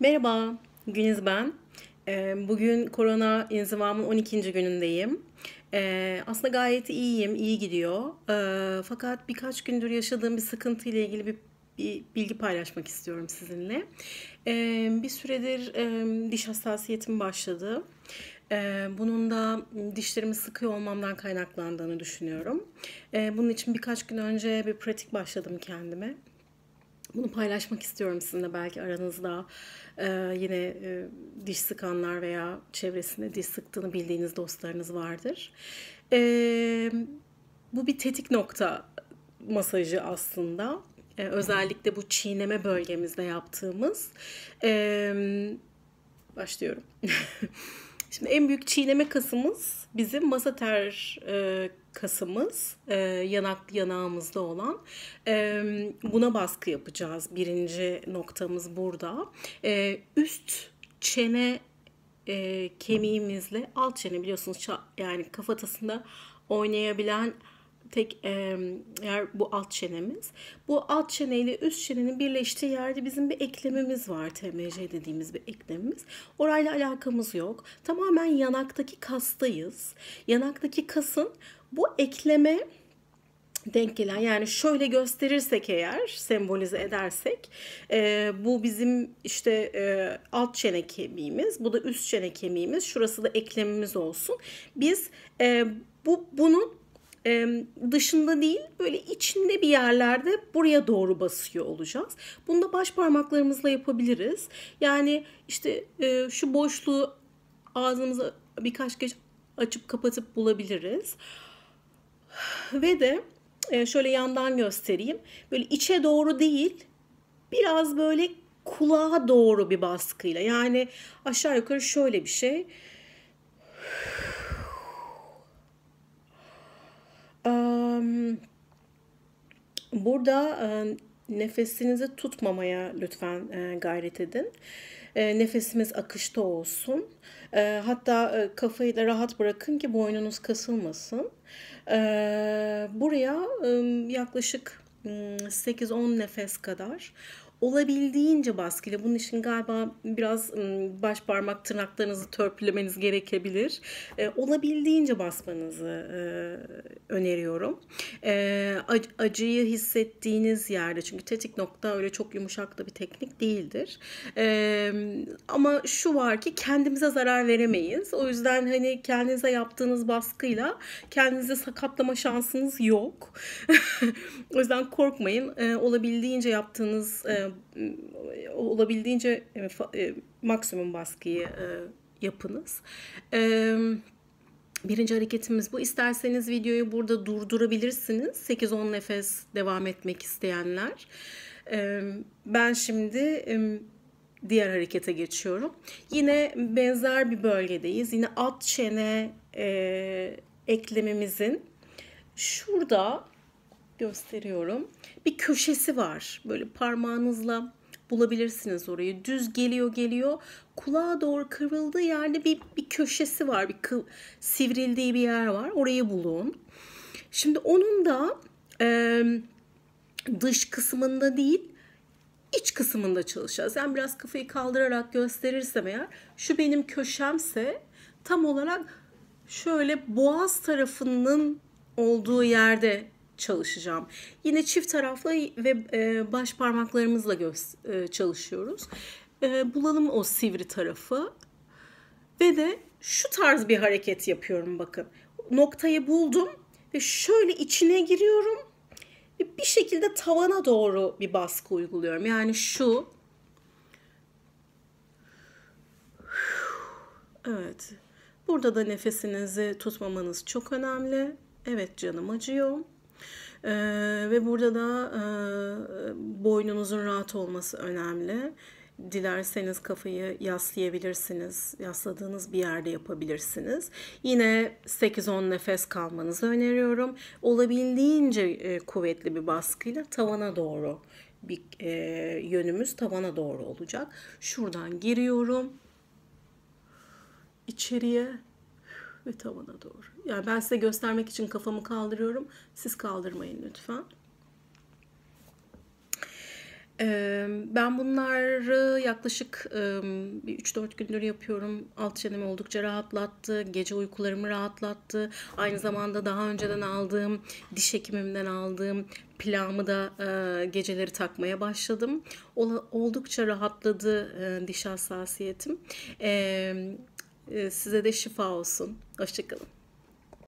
Merhaba, Güniz ben. Ee, bugün korona inzivamın 12. günündeyim. Ee, aslında gayet iyiyim, iyi gidiyor. Ee, fakat birkaç gündür yaşadığım bir sıkıntı ile ilgili bir bilgi paylaşmak istiyorum sizinle. Bir süredir e, diş hassasiyetim başladı. Bunun da dişlerimi sıkıyor olmamdan kaynaklandığını düşünüyorum. Bunun için birkaç gün önce bir pratik başladım kendime. Bunu paylaşmak istiyorum sizinle belki aranızda e, yine e, diş sıkanlar veya çevresinde diş sıktığını bildiğiniz dostlarınız vardır. E, bu bir tetik nokta masajı aslında. E, özellikle bu çiğneme bölgemizde yaptığımız. E, başlıyorum. Şimdi en büyük çiğneme kasımız bizim masater e, kasımız e, yanak yanağımızda olan e, buna baskı yapacağız birinci noktamız burada e, üst çene e, kemiğimizle alt çene biliyorsunuz yani kafatasında oynayabilen tek e, yer bu alt çenemiz. Bu alt çene ile üst çenenin birleştiği yerde bizim bir eklemimiz var. TMC dediğimiz bir eklemimiz. Orayla alakamız yok. Tamamen yanaktaki kastayız. Yanaktaki kasın bu ekleme denk gelen yani şöyle gösterirsek eğer sembolize edersek e, bu bizim işte e, alt çene kemiğimiz bu da üst çene kemiğimiz şurası da eklemimiz olsun biz e, bu bunun dışında değil böyle içinde bir yerlerde buraya doğru basıyor olacağız. Bunu da baş parmaklarımızla yapabiliriz. Yani işte e, şu boşluğu ağzımıza birkaç kez açıp kapatıp bulabiliriz. Ve de e, şöyle yandan göstereyim. Böyle içe doğru değil biraz böyle kulağa doğru bir baskıyla. Yani aşağı yukarı şöyle bir şey. burada nefesinizi tutmamaya lütfen e, gayret edin. E, nefesimiz akışta olsun. E, hatta kafayı da rahat bırakın ki boynunuz kasılmasın. Buraya yaklaşık 8-10 nefes kadar olabildiğince baskıyla bunun için galiba biraz baş parmak tırnaklarınızı törpülemeniz gerekebilir. E, olabildiğince basmanızı e, öneriyorum. E, acıyı hissettiğiniz yerde çünkü tetik nokta öyle çok yumuşak da bir teknik değildir. E, ama şu var ki kendimize zarar veremeyiz. O yüzden hani kendinize yaptığınız baskıyla kendinizi sakatlama şansınız yok. o yüzden korkmayın. E, olabildiğince yaptığınız e, ee, olabildiğince e, e, maksimum baskıyı e, yapınız. Ee, birinci hareketimiz bu. İsterseniz videoyu burada durdurabilirsiniz. 8-10 nefes devam etmek isteyenler. Ee, ben şimdi diğer harekete geçiyorum. Yine benzer bir bölgedeyiz. Yine alt çene eklemimizin şurada gösteriyorum. Bir köşesi var. Böyle parmağınızla bulabilirsiniz orayı. Düz geliyor geliyor. Kulağa doğru kırıldığı yerde bir, bir köşesi var. Bir kı sivrildiği bir yer var. Orayı bulun. Şimdi onun da e, dış kısmında değil iç kısmında çalışacağız. Yani biraz kafayı kaldırarak gösterirsem eğer şu benim köşemse tam olarak şöyle boğaz tarafının olduğu yerde çalışacağım. Yine çift taraflı ve e, baş parmaklarımızla e, çalışıyoruz. E, bulalım o sivri tarafı. Ve de şu tarz bir hareket yapıyorum bakın. Noktayı buldum ve şöyle içine giriyorum. Ve bir şekilde tavana doğru bir baskı uyguluyorum. Yani şu. Evet. Burada da nefesinizi tutmamanız çok önemli. Evet canım acıyor. E, ve burada da e, boynunuzun rahat olması önemli. Dilerseniz kafayı yaslayabilirsiniz. Yasladığınız bir yerde yapabilirsiniz. Yine 8-10 nefes kalmanızı öneriyorum. Olabildiğince e, kuvvetli bir baskıyla tavana doğru bir e, yönümüz tavana doğru olacak. Şuradan giriyorum. İçeriye ve tavana doğru. Yani ben size göstermek için kafamı kaldırıyorum. Siz kaldırmayın lütfen. Ben bunları yaklaşık 3-4 gündür yapıyorum. Alt çenemi oldukça rahatlattı. Gece uykularımı rahatlattı. Aynı zamanda daha önceden aldığım, diş hekimimden aldığım plağımı da geceleri takmaya başladım. Oldukça rahatladı diş hassasiyetim. Ee, size de şifa olsun. Hoşçakalın.